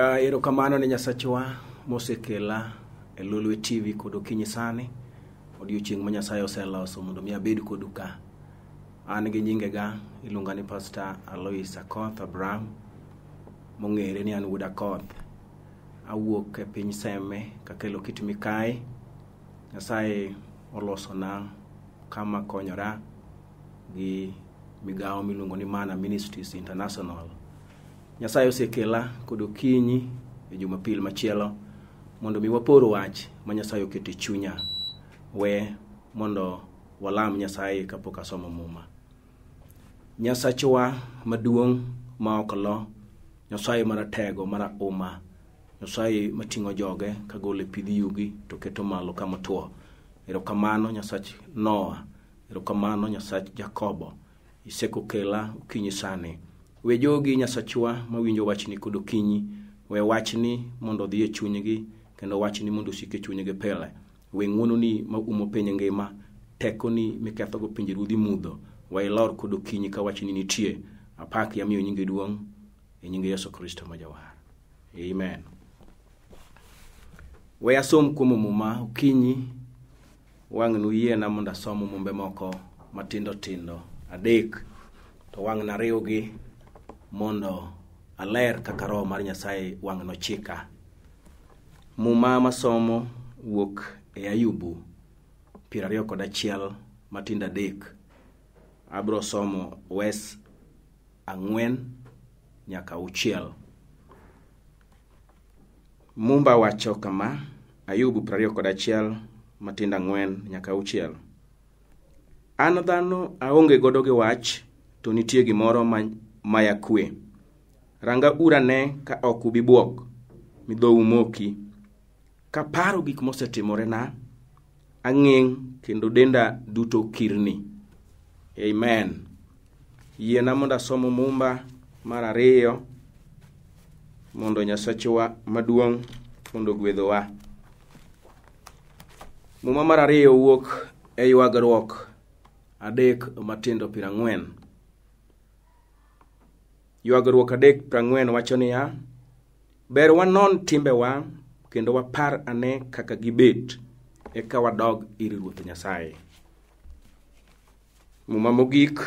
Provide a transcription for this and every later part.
Uh, eh, erokamano ne Nyasachwa mosekela e Lulwe TV kod okinyi sani odiochieng' ma Nyasaye oseloso mondo mi abed kodu ka. An gi nyingega iluonga ni Pasta Alois Akoth Abraham, mong'ere ni an wuod Akoth. Awuok e piny Seme kakelo kit mikai. Nyasaye olosona kama konyora gi migao miluongo ni Mana Ministries International Nyasaye osekela kod okinyi e jumapil machielo mondo mi wapor wach ma Nyasaye oketo e chunya. We mondo walam Nyasaye kapok asomo muma. Nyasachwa maduong' ma ok lo, Nyasaye maratego mara uma, Nyasaye mating'o joge kagolo e pidh yugi to keto malo kama otwo. Erokamano Nyasach Noah, erokamano Nyasach Jacobo, isekokela okinyi sani. We jogi nyasachwa mawinjo wachni kod okinyi. We wachni mondo odhi e chunygi kendo wachni mondo osik e chunygi pile. We ngwononi ma umo piny ngima, tekoni mikethogo pinjeruodhi mudho. We ilor kod okinyi ka wachni nitie. Apaki amiyo nyingi duong' e nying Yesu Kristo ma Jawar. Amen. We asom kuom muma okinyi wang' nuyiena mondo asom mumbe moko matindo tindo adek to wang' nariwgi mondo aler kaka roho mar nyasaye wang' nochika muma masomo wuok e ayubu piero ariyo kod achiel matindo adek abro somo wes ang'wen nyaka auchiel mumba wacho kama ayubu piero ariyo kod achiel matindo ang'wen nyaka auchiel an dhano aonge godo gi wach to nitie gimoro ma maya kwe ranga urane ka ok ubibuok midhou moki kaparo gik mosetimorena ang'eng' kendo denda duto kirni amen yiena mondo asom mumba mar ariyo mondo nyasachwa maduong' mondo gwedhowa muma mar ariyo wuok e ywagruok adek matindo piro ang'wen Ywagruok adek prang'wen wacho niya, Ber wanon timbewa kendo wapar ane kaka gibet eka wadog ir Ruoth Nyasaye. Muma mogik,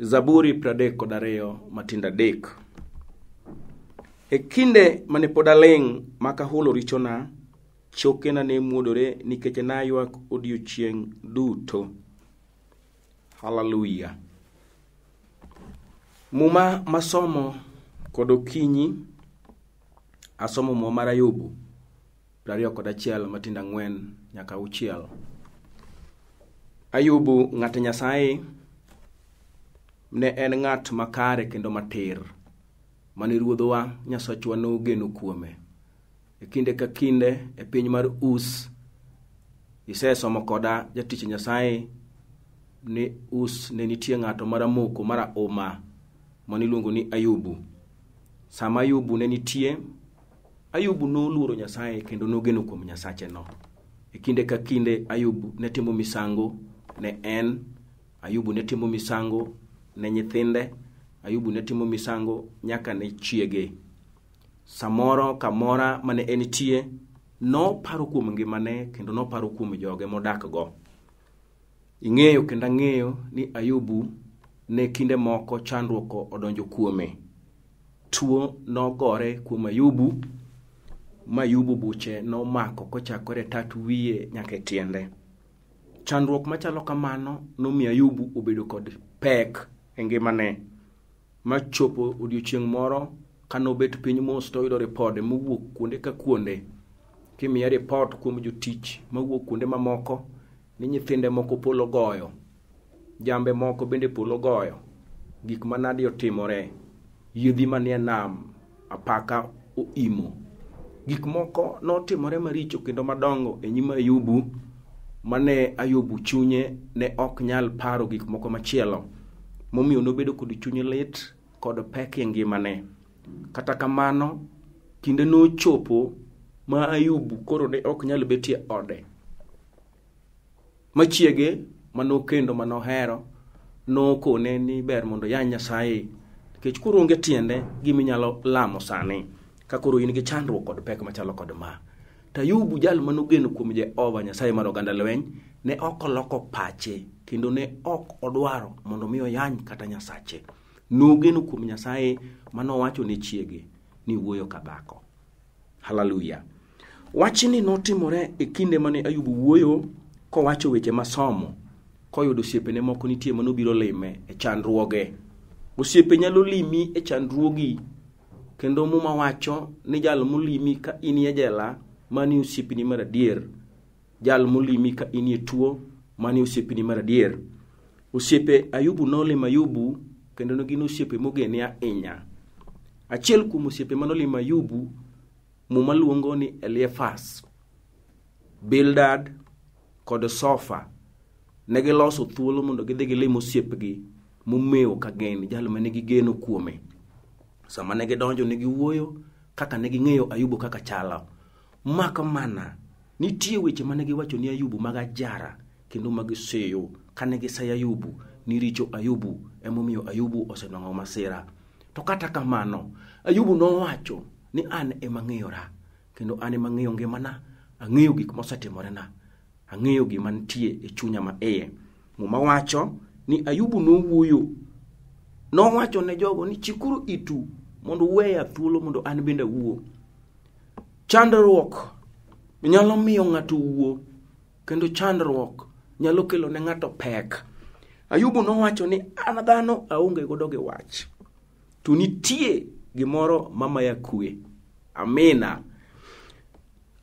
Zaburi pradek kod ariyo matindo adek. E kinde mane pod aling' maka hulo richona, chokena ne muodore nikech nayuak odiochieng' duto. Hallelujah. Muma masomo kod okinyi asomo muma mar Ayubu 21 matindo ang'wen nyaka auchiel. Ayubu ng'ato Nyasaye ne en ng'at makare kendo matir mane ruodhwa Nyasachwa nogeno kuome. E kinde ka kinde e piny mar Us isesomo koda jatich Nyasaye ni Us ne nitie ng'ato maramoko mara uma mara maniluongo ni Ayubu. Sama Ayubu ne nitie, Ayubu noluoro Nyasaye kendo nogeno kuom Nyasache no. E kinde ka kinde Ayubu ne timo misango ne en, Ayubu ne timo misango ne nyithinde, Ayubu ne timo misango nyaka ne chiege. Samoro kamora mane entie, noparo kuom ngimane kendo noparo kuom joge modak go. Ing'eyo kendo ang'eyo ni Ayubu ne kinde moko chandruok odonjo kuome tuo nogore kuom ayubu mayubu buche nomako kochakore tat wiye nyaka e tiende chandruok machalo kamano nomiyo ayubu obedo kod pek e ngimane machopo odiochieng' moro kanobet piny mos toyudo ripode mowuok kuonde ka kuonde kimiye ripot kuom jotich mawuok kuonde mamoko ni nyithinde moko polo goyo jambe moko bende polo goyo gik manadi otimore yiedhi manie nam apaka oimo gik moko notimore maricho kendo madongo e nyim ayubu mane ayubu chunye ne ok nyal paro gik moko machielo momiyo nobedo kod chuny lit kod pek e ngimane kata kamano kinde nochopo ma ayubu koro ne ok nyal betie ode machiege manokendo manohero nokone ni ber mondo yany nyasaye nikech kuruonge tiende giminyalo lamo sani ka koro in gi chandruok kod pek machalo kod ma tayubu jal manogeno kuom jehova nyasaye mar oganda lweny ne ok oloko pache kendo ne ok odwaro mondo mi oyany kata nyasache nogeno kuom nyasaye manowacho ne chiege ni wuoyo kadhako haleluya wachni notimore e kinde mane ayubu wuoyo kowacho weche masomo koyudo osiepene moko nitie manobiro lime e chandruoge osiepe nyalo limi e chandruogi kendo muma wacho ni jal molimi ka in e jela mani osiepini mar adier jal molimi ka in e tuo mani osiepini mar adier osiepe ayubu nolimo ayubu kendo ne gin osiepe mogene ahinya achiel kuom osiepe manolimo ayubu muma luongo ni eliefas bildad kod sofa ne giloso thuolo mondo gidhi gilim osiepgi momewo ka gin jalo mane gigeno kuome sama ne gidonjo ne giwuoyo kaka ne ging'eyo ayubo kaka chalo mak mana nitie weche mane giwacho ni ayubo mag ajara kendo mag seyo kane gisay ayubu ni richo ayubu emomiyo ayubu osenwang'o masira to kata kamano ayubu nowacho ni an ema ng'eyora kendo an ema ng'eyo ngimana ang'eyo gik mosetimorena ang'eyo gima nitie e chunya ma iye muma wacho ni ayubu nowuoyo nowacho ne jogo ni chikuru itu mondo uweya thuolo mondo an bende awuo chandruok nyalo miyo ng'ato wuo kendo chandruok nyalo kelo ne ng'ato pek ayubu nowacho ni an dhano aonge godo gi wach to nitie gimoro mamaya kwe amina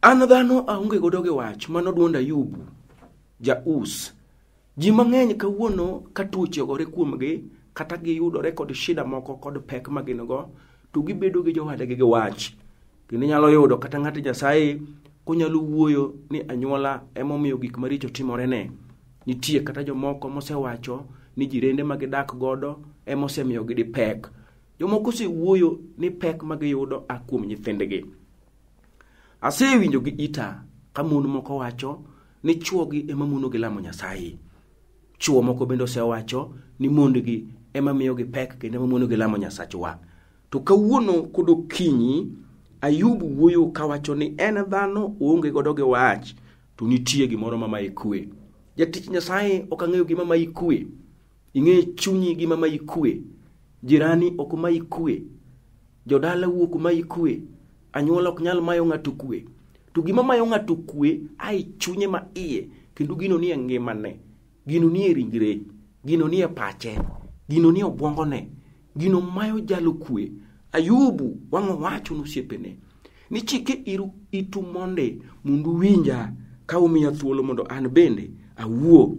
an dhano aonge godo gi wach mano duond ayubu jaus ji mang'eny kawuono ka tuoche ogore kuomgi kata giyudore kod shida moko kod pek ma gin go to gibedo gi jowadegi gi wach kendo inyalo yudo kata ng'ato nyasaye konyalo wuoyo ni anyuola emomiyo gik maricho timorene nitie kata jomoko mosewacho ni jirende ma gidak godo emosemiyo gidi pek jomoko osewuoyo ni pek magiyudo a kuom nyithindgi asewinjo gi ita ka mon moko wacho ni chuogi ema mono gi lamo nyasaye chuo moko bende osewacho ni mondgi ema miyogi pek kendo ema mono gi lamo nyasachwa to kawuono kodo kinyi ayub wuoyo kawacho ni en dhano oonge godo gi wach to nitie gimoro ma mai kwe jatich nyasaye ok ang'eyo gima mai kwe ing'e chunyi gima mai kwe jirani ok mai kwe jodala wuok mai kwe anyuola ok nyal mayo ng'ato kwe to gima mayo ng'ato kwe ae chunye ma iye kendo gino ni e ngimane gino ni e ringre gino ni e pache gino ni e obwongone gino mayo jalo kwe ayubu wang' owacho nosiepene ni chike iru itu monde mondo winja ka umiya thuolo mondo an bende awuo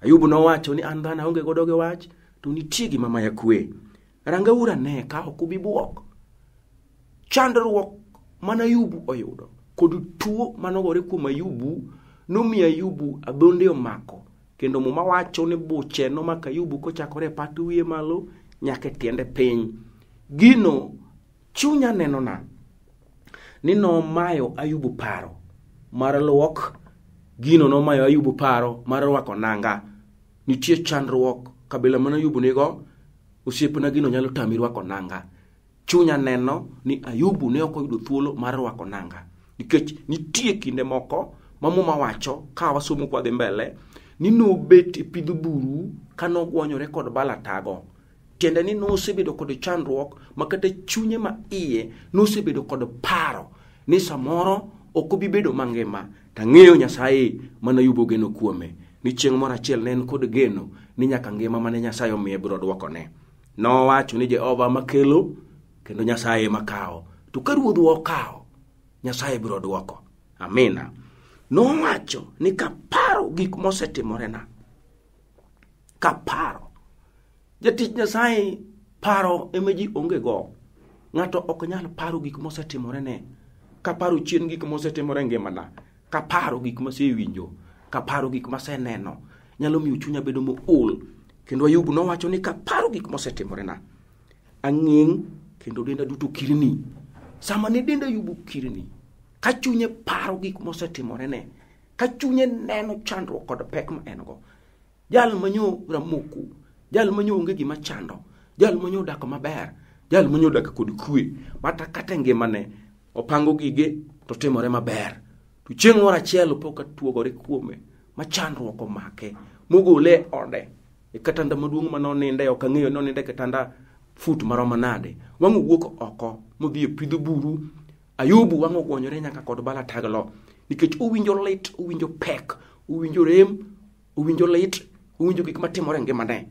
ayubu nowacho ni an dhano aonge godo gi wach to nitie gima maya kwe rangaurane ka ok ubibuok chandruok mana yubu oyudo kod tuo manogore kuom ayubu nomiyo ayubu adhonde omako kendo muma wacho ni buche nomako ayubu kochakore e pat wiye malo nyaka e tiende piny gino chunya nenona ni nomayo ayubu paro mar luok gino nomayo ayubu paro mar rwako nanga nitie chandruok kabila mana ayubu nigo osiepna gino nyalo tami rwako nanga chunya neno ni ayubu ne ok oyudo thuolo mar rwako nanga nikech nitie kinde moko ma muma wacho ka wasomo kwadhi mbele ni nobet e pidh buru ka nogwonyore kod balatago tiende ni nosebedo kod chandruok ma kata chunye ma iye nosebedo kod paro ni samoro ok obi bedo mangima tang'eyo nyasaye manayubo geno kuome ni chieng' moro achiel ne en kod geno ni nyaka ngima mane nyasaye omiye biro dwokone nowacho ni jehova makelo kendo nyasaye ema kawo to ka ruodhwa okawo nyasaye biro dwoko amina nowacho ni kaparo gik mosetimorena kaparo jatich nyasaye paro ema ji ongego ng'ato ok nyal paro gik mosetimorene kaparo chien gik mosetimore ngimana kaparo gik masewinjo kaparo gik maseneno nyalo miyo chunya bedo mool kendo ayub nowacho ni kaparo gik mosetimorena ang'ing' kendo denda duto kirni sama ne denda yubo kirni ka chunye paro gik mosetimorene ka chunye neno chandruok kod pek ma en go jal manyo ramoku jal manyo onge gima chando jal manyo dak maber jal manyo dak kod kwe mata kata e ngimane opango gige to timore maber to chieng' moro achiel opo ka tuogore kuome ma chandruok omake mogole e ode e katanda maduong' manoninde ok ang'eyo noninde e katanda fut maromo nade wang' owuok oko modhi e pidho buru ayubu wang' ogwonyore nyaka kod balataglo nikech owinjo lit owinjo pek owinjo rem owinjo lit owinjo gik matimore ngimane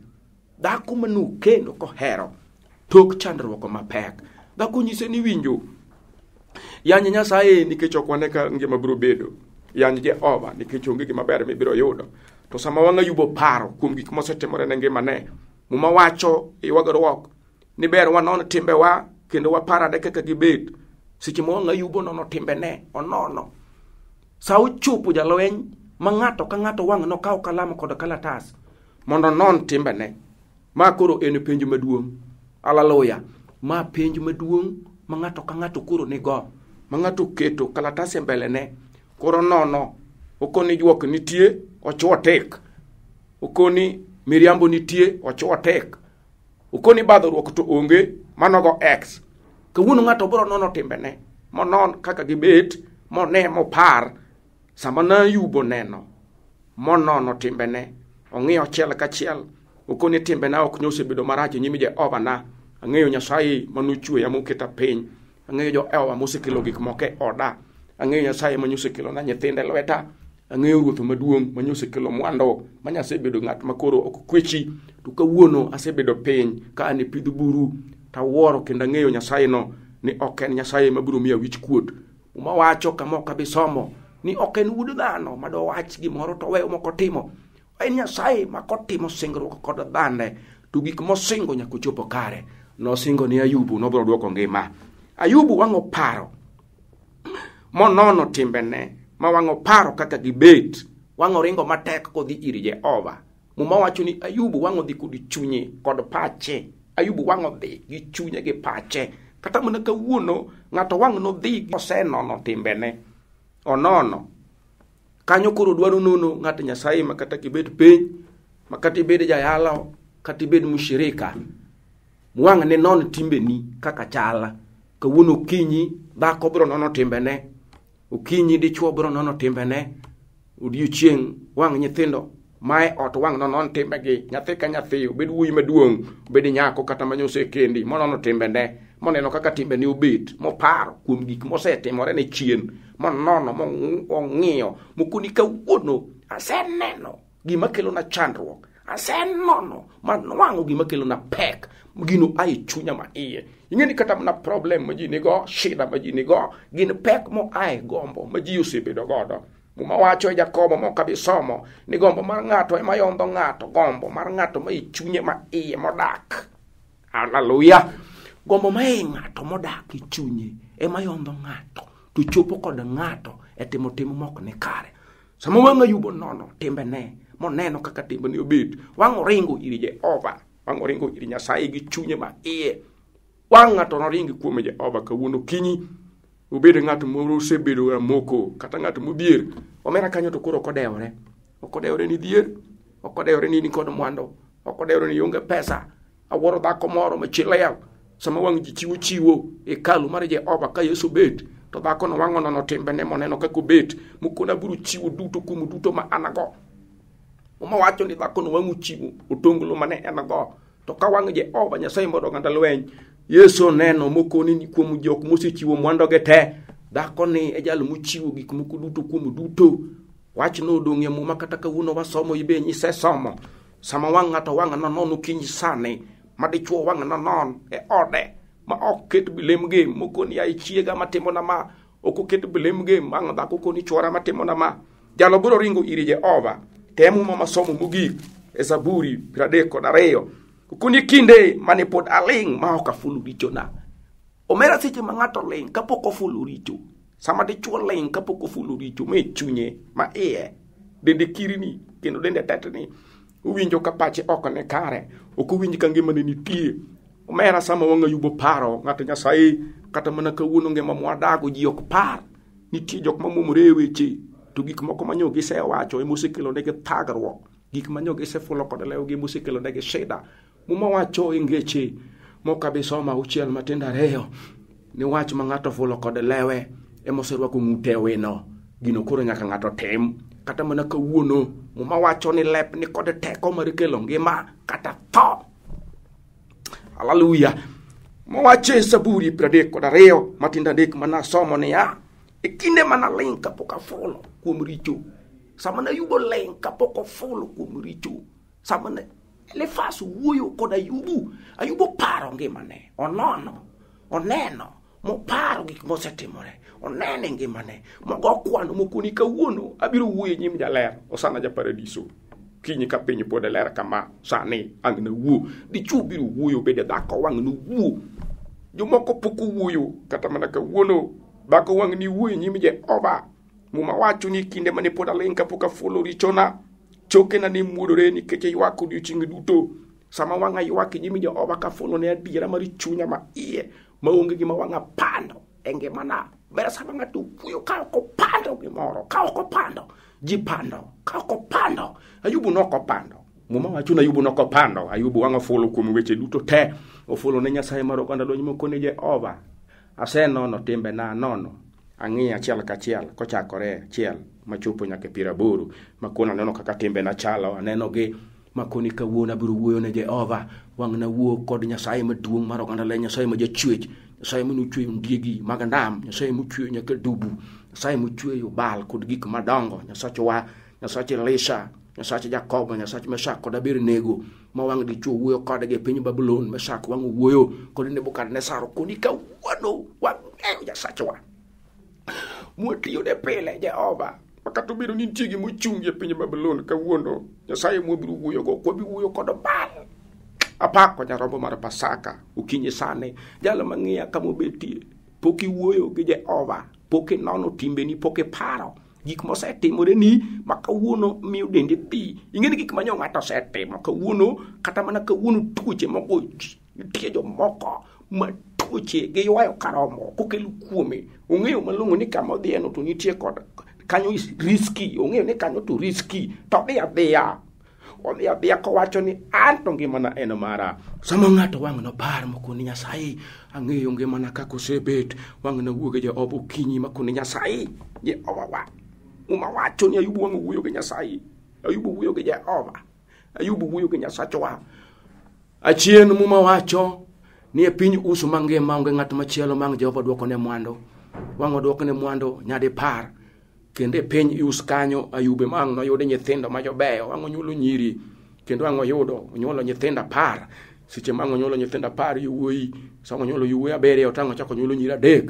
dhako manokendo kohero tok chandruok mapek dhako nyise ni winjo yany nyasaye nikech ok wane ka ngima biro bedo yany jehova nikech onge gimaber mibiro yudo to sama wang'ayubo paro kuom gik mosetimore ne ngimane muma wacho iwagruok ni ber wanono timbewa kendo waparane kaka gibet seche ma wang'ayubo nono timbene onono sa uchupo jalweny ma ng'ato ka ng'ato wang' nokaw kalamu kod kalatas mondo non timbene ma koro en e penj maduong' alaluya ma penj maduong' ma ng'ato ka ng'ato koro nigo ma ng'ato keto kalatas e mbelene koro nono okoni juok nitie ochuo tek okoni miriambo nitie ochuo tek okoni badhruok to onge manogo x kawuono ng'ato biro nono timbene monon kaka gibet mone mopar sama nayubo neno monono timbene ong'iyo chiel kachiel okoni timbena ok nyo osebedo marach e nyim jehova na ang'eyo nyasaye manochweya moketa piny ang'eyo jehova mosekelo gik moko e oda ang'eyo nyasaye manyosekelo na nyithinde lweta ang'eyo ruoth maduong' manyosekelo mwando ma nyasaye bedo ng'at makoro ok kwechi to kawuono asebedo piny ka an epidh buru tawuoro kendo ang'eyo nyasayeno ni ok en nyasaye mabiro miya wich kuot umawacho kamaok abi somo ni ok en wuod dhano madowach gimoro to weyo moko timo en nyasaye makotimo singruok kod dhande to gik mosingo nyaka ochopo kare nosingo ni ayubu nobiro duoko ngima ayubu wang'o paro monono timbene ma wang'o paro kaka gibet wang'o ringo matek kodhi ir jehova muma wacho ni ayubu wang' odhi kod chunye kod pache ayubu wang' odhi gi chunye gi pache kata mana kawuono ng'ato wang' nodhi osenono timbene onono kanyo koro dwaro nono ng'ato nyasaye makata kibet piny makata ibed jayalo kata ibed mushirika wang' ne non timbeni kaka chala kawuono okinyi dhako biro nono timbene okinyi dichuo biro nono timbene odiochieng' wang' nyithindo mae ot wang' nonon timbegi nyathi ka nyathi obed wuoyi maduong' obedi e nyako kata manyosekendi monono timbene moneno kaka timbene obet moparo kuom gik mosetimore ne chien monono mong'iyo mokoni kawuono aseneno gima kelona chandruok asenono manwang'o gima kelona pek gino ae chunya ma iye ing'e ni kata mana problem ma ji nigo shida ma ji nigo gin pek moae gombo ma ji osebedo godo Guma wacho e Jacobo moka bisomo ni gombo mar ng'ato ema yombo ng'ato gombo mar ng'ato ma ichunye ma iye modak. Hallelujah. Gombo ma iye ng'ato modak ichunye ema yombo ng'ato to chopo kod ng'ato e timo timo mok ni kare. Sama wang'a yubo nono timbe ne moneno kaka timbe ni obit. Wang'o ringo iri Jehova. Wang'o ringo iri Nyasaye gi chunye ma iye. Wang'a to noringi kuome Jehova kawuono kinyi. obed ng'at moro osebedo ramoko e kata ng'at modhier omera kanyo to koro okodewore okodewore ni dhier okodewore ni ni kod mwando okodewore ni ionge pesa awuoro dhako moro machileo sama wang' ji chiwo chiwo e ekalu mar jehova ka yesu bet to dhako no wang'o nono timbene moneno kaka obet mukona buru chiwo duto kuom duto ma an go uma wacho ni dhako no wang'o chiwo otonglo mane en go to ka wang' jehova nyasaye mod oganda lweny yesu oneno mokoni ni kuom jok mosechiwo mwandoge te dhakoni e jal mochiwo gik moko duto kuom duto wachno odong' e muma kata kawuono wasomo ibe nyisesomo sama wang' ng'ato wang' nonon okiny sani madichuo wang' nonon e ode ma ok ket bilem gem mokoni ai chiega matimona ma ok oket bilem gem wang' dhako koni chuora matimona ma jalo biro ringo iri jehova temuma masomo mogik e zaburi 32 kuni kinde mane pod aling' ma ok afulo richona omera seche ma ng'ato ling' kapok ofulo richo sama dichuo ling' kapok ofulo richo ma chunye ma iye dende kirini kendo dende tetni uwinjo ka pache ok ne kare ok uwinj ka ngimane nitie omera sama wang'ayubo paro ng'ato nyasaye kata mana kawuono ngima mwadago ji ok par nitie jok mamuomore e weche to gik moko manyo gisewacho emosekelonegi thagruok gik manyo gisefulo kod lewgi emosekelonegi shida muma wacho ingeche mokabisoma uchiel matindo ariyo ni wach ma ng'ato fulo kod lewe emoserwako ng'ute wino gino koro nyaka ng'ato tim kata mana kawuono muma wacho ni lep ni kod teko mar kelo ngima kata tho haleluya mowache saburi pradek kod ariyo matindo adek manasomo niya e kinde manaling' kapok afulo kuom richo sama nayugo ling' kapok ofulo kuom richo sama Elifas wuoyo kod Ayubu. Ayubu paro ngimane. Onono. Oneno. Moparo gik mosetimore. Onene ngimane. Mogo kwano mokoni kawuono. Abiro wuoyo e nyim jaler. Osana ja paradiso. Kinyi ka piny pod e ler kama. Sani ang ne wuo. Dichuo biro wuoyo bede dhako wang ne wuo. Jomoko pok wuoyo. Kata mana kawuono. Bako wang ni wuoyo e nyim je oba. Muma wacho ni kinde mane pod aling kapok afulo richona. Muma choke na ni muodore nikech ywak odiochieng' duto sama wang' ywak nyimi jehova kafuno ne adiera mar chunya ma iye maonge gima wang' apando e ngimana bera sama ng'ato wuoyo ka ok opando gimoro ka ok opando ji pando ka ok opando ayubu nok opando muma wacho ni ayubu nok opando ayubu wang' ofulo kuom weche duto te ofulo ne nyasaye mar oganda lony mokone jehova asenono timbe na nono ang'iye achiel kachiel kochakore achiel machopo nyaka e piero aboro makono aneno kaka timbena chalo anenogi makoni kawuono abiro wuoyo ne jehova wangna wuo kod nyasaye maduong mar oganda le nyasaye ma jachwech nyasaye manochweyo ndiegi mag ndam nyasaye mochweyo nyaka dubu nyasaye mochweyo bal kod gik madongo nyasachwa nyasach lisha nyasach jakobo nyasach meshak kod abir nego mawang' dichuo wuoyo kodgi e piny babulon meshak wang' wuoyo kod nebukadnesaro koni kawuono wang'eyo nyasachwa mwatiyo ne pile jehova makata obedo ni nitie gima ochungi e piny babilon kawuono nyasaye mwabiro wuoyogo kwabi wuoyo kod bal apako nyarombo mar pasaka okinyi sani jalo mang'iya kamobetie pok iwuoyo gi jehova pok inono timbeni pok iparo gik mosetimore ni ma kawuono miyo dendi dhi ing'e ni gik ma nyong'ato osetimo kawuono kata mana kawuono tuoche mogoji nitie jomoko ma tuoche gi ywayo karomo kokelo kuome ong'eyo malong'o ni kama odhieno to nitie kod kanyo riski ong'eyo ni kanyo to riski to odhi adhiya odhi adhiya kowacho ni anto ngimana en mara sama ng'ato wang' nobar mokoni nyasaye ang'eyo ngimana kaka osebet wang' nawuoge jaoba okinyi makoni nyasaye jehova wa uma wacho ni ayubo wang' owuoyo gi nyasaye ayubo wuoyo gi jehova ayubo wuoyo gi nyasachwa achien muma wacho ni e piny uso mangima onge ng'at machielo ma ang' jehova dwokone mwandu wang' odwokne mwandu nyadipar kendo e piny ius kanyo ayube ma ang' noyudi nyithindo ma jobeyo wang' onyulo nyiri kendo ang' oyudo onyuolo nyithindo apar seche ma ang' onyuolo nyithindo apar yowuoyi sang' onyuolo yowuoyi abiriyo to ang' ochako onyuolo nyiri adek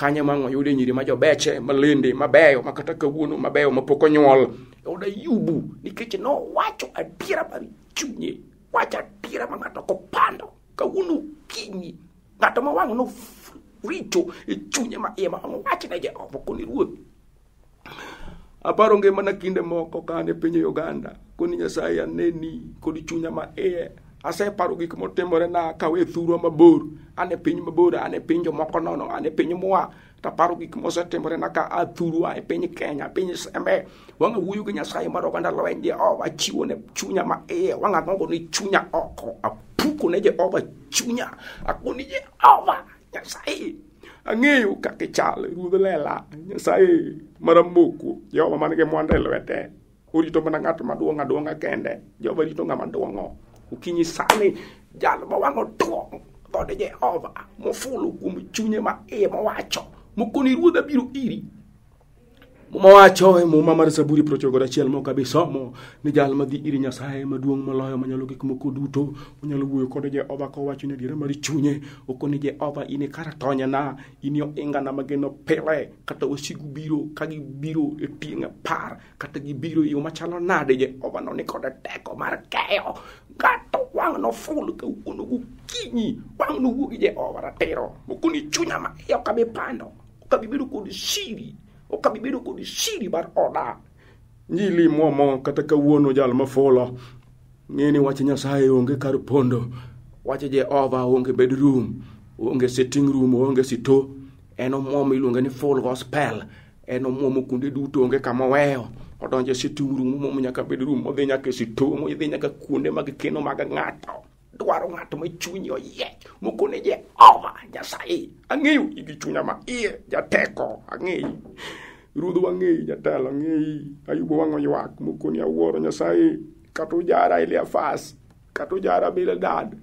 kanyo ma ang' oyudi nyiri ma jobeche malinde mabeyo ma kata kawuono mabeyo mapok onyuol oda yubu nikech nowacho adiera mar chunye wacho adiera ma ng'ato kopando kawuno kinyi ng'ato ma wang' noricho e cunya ma e ma je oh, opo koni ruoth aparo nge mana kinde moko kane piny uganda koni saya neni kod chunya ma iye aseparo gik motimore na kawe thurwa mabor ma e piny mabor ane e piny nono ane e piny mwa taparo gik mosetimore na ka athurwa e piny kenya piny sembe wanga wuoyo gi nyasaye mar oganda lweny jehova chiwo ne chunya ma iye wanga gongo ni chunya oko akuneje oba chunya akunije oba nyasaye ang'eyo kaka ichal ruodh lela nyasaye maramoko jehova mangi mwanda e lwete orito mana ng'at maduong' aduong'a kende jehova rito ng'ama duong'o okinyi sani jal ma wang'o duong' dhod jehova mofulo kuom chunye ma iye mowacho mokoni ruodha biro iri muma wacho e muma mar zaburi prochogo dachiel moka bi somo ni jal madhi iri nyasaye maduong' moloyo manyalo gik moko duto onyalo wuoyo kode jehova kowacho ni adiera mar chunye oko ni jehova ini e kara tonyana ini e oingana mageno pile kata wasigu biro ka gibiro e tieng' apar kata gibiro e yo machalo nade jehova no ni kode teko mar keyo ngato wang' noful kawuono gokinyi wang' nowuogi jehova ratiro okoni chunya maiyo kabipando kabibedo kod siri okabi bedo kod siri mar oda nyilimuomo kata kawuono jal mafulo ng'eni wach nyasaye onge kar pondo wach jehova onge bed rum onge sitting room onge sito en omuom iluonge ni full gospel en omuomo kuonde duto onge kama oweyo odonjo e sitting room omuomo nyaka bed rum modhi nyaka e sito modhi nyaka kuonde mag keno mag ng'ato dwaro ng'at ma chunye oyiech mokone jehova nyasaye ang'eyo igi chunya ma iye jateko ang'eyi ruodho wang'eyi jatelo ang'eyi ayubo wang'o ywak mokoni awuoro nyasaye kata ujara eliafas kata ujara bildad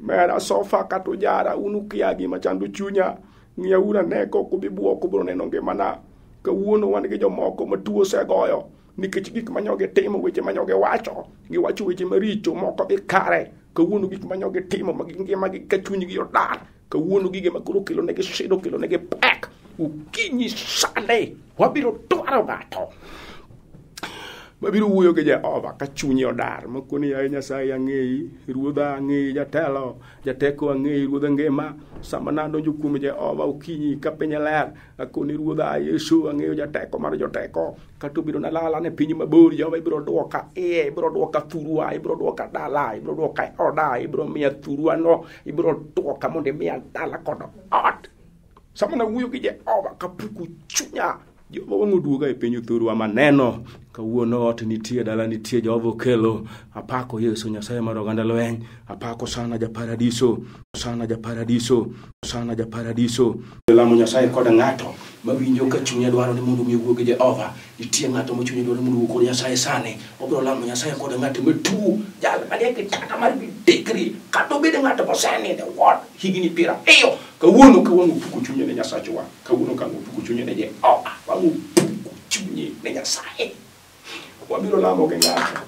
mera sofa kata ujara unukiagi machando chunya ng'iyaura neko kubibuoko bro neno ngimana kawuono wan gi jomoko matuo osegoyo nikech gik manyogi timo weche manyogi wacho giwacho weche maricho moko dhi kare kawuono gik ma nyogi timo ma gingimagi ka chunygi odar kawuono gige makoro kelo negi shido kelo negi pek ukinyi sande wabiro twaro ng'ato mabiro wuoyo gi jehova oh, ka chunyi odar makoni yaye nyasaye ang'eyi ruodha ang'eyi jatelo jateko ang'eyi ruodha ngima sama nadonjo kuom jehova oh, okinyi ka piny ler akoni ruodha yesu ang'eyo jateko mar joteko kata obiro nalala ne piny mabor jehova ibiro dwoka iye ibiro dwoka thurwa ibiro dwoka dala ibiro dwoka oda ibiro miya thurwano ibiro dwoka mondo imiya dala kod ot sama nawuoyo gi jehova oh, kapuku chunya Jehova wang' oduoga e piny thurwa maneno kawuono ot nitie dala nitie Jehova okelo apako Yesu Nyasaye mar oganda lweny apako sana ja paradiso sana ja paradiso sana ja paradiso lamo Nyasaye kod ng'ato mawinjo ka chunya dwaro ni mondo mi owuog je Jehova nitie ng'ato ma chunye dwaro ni mondo owuog kod Nyasaye sani obiro lamo Nyasaye kod ng'at matuo jal ke kata mar bi digri kata obed ng'ato mosenindo wod higni piero ariyo kawuono kawuono opuko chunye ne Nyasachwa kawuono kang' opuko chunye ne Jehova wang' opuko chunye ne Nyasaye wabiro lamo gi ng'ato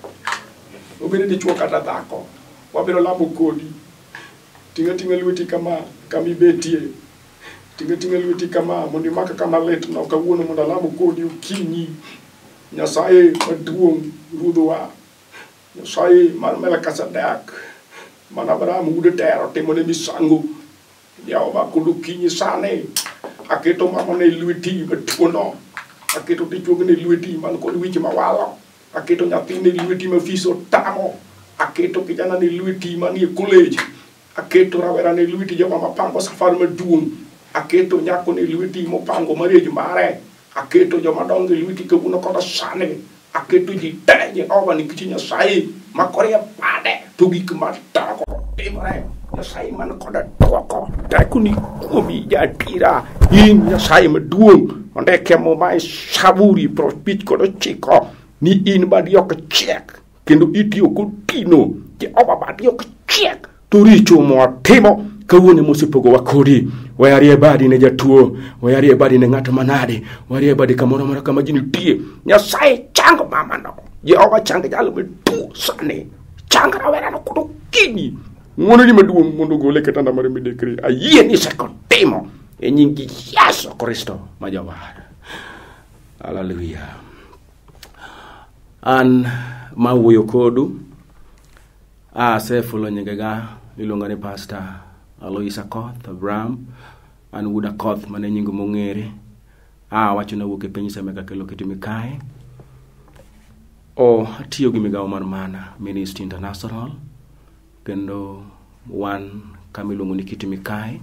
obed dichuo kata dhako wabiro lamo kodi ting'a ting'a lweti kama kama ibetie tingating lweti kama mondo imaka kama lit no kawuono mondo alamo kodi okinyi nyasaye maduong' rudhowa nyasaye mar melkasedak man abraham ude tero timone misango jaoba kod okinyi sane aketo mamane lweti matuono aketo dichuogne lweti man kod weche mawalo aketo nyathine lweti mafiso tamo aketo kijana ne lweti manie kolej aketo rawerane lweti jogo mapango safar maduong' aketo nyako ni lwiti mopango marieji mare aketo joma dongo lwiti kawuono koda sane aketo ji te jehova nikech nyasaye makorie pade to gik matoko timore nyasaye man koda toko tekoni kuomi jatira in nyasaye maduong' ondike mumae saburi prospich kod chiko ni in badi ok chiek kendo itiyo kotino jehova badi ok chiek to richo temo kawuono mosepogo wa kodi wayarie badi ne jatuo wayarie badi ne ng'ato manade wayarie badi kamoro amora kama ji nitie nyasaye chang mamano jehova chang jalo matuo sani chang rawerano kudo kiny ni maduong' mondo gole kitanda mare midekre ayie ni sekotimo e nying yesu kristo ma jawar haleluya an mawuoyo kodu asefulo ah, nyingega iluonga ni pastor Aloisa Koth, Abraham, an Wuda Koth mane nying mong'ere. Ah, wacho na wuok e piny Semeka kelo kitu mikae. O, atiyo gi migao mar mana, Ministry International, kendo wan kami lungu ni kitu mikae,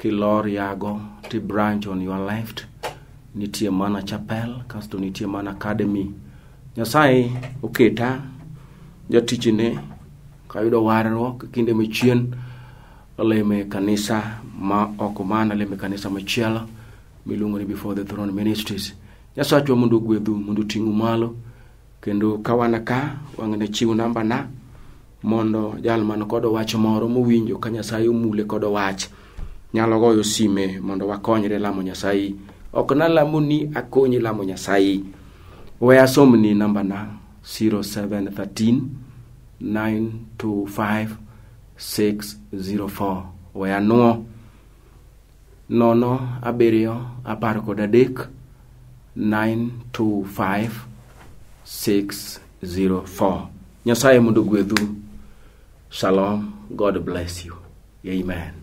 kilor yago, ti branch on your left, nitie mana chapel, kasto nitie mana academy. Nyasaye, oketa, okay, jatichine, kayudo warruok, e kinde michien, kinde michien, olimo kanisa ma oko man olimo kanisa machielo miluongo ni before the throne ministries nyasachwa mondo ogwedhu mondo oting'u malo kendo ka wan ka wangne chiw namba na mondo jal man kodo wach moro mowinjo ka nyasaye omule kodo wach nyalo goyo sime mondo wakonyre lamo nyasaye ok nalamo ni akonyi lamo nyasaye we asomni namba na 0713 925 604 we anuo nono abiriyo apar kod adek 925604 nyasaye mondo gwedhu shalom god bless you amen